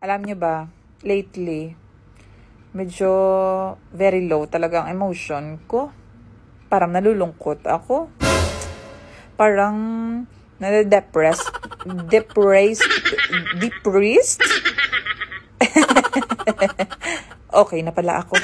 Alam nyo ba, lately, medyo very low talaga ang emotion ko. Parang nalulungkot ako. Parang nade-depressed. Depressed. Depressed? okay na pala ako.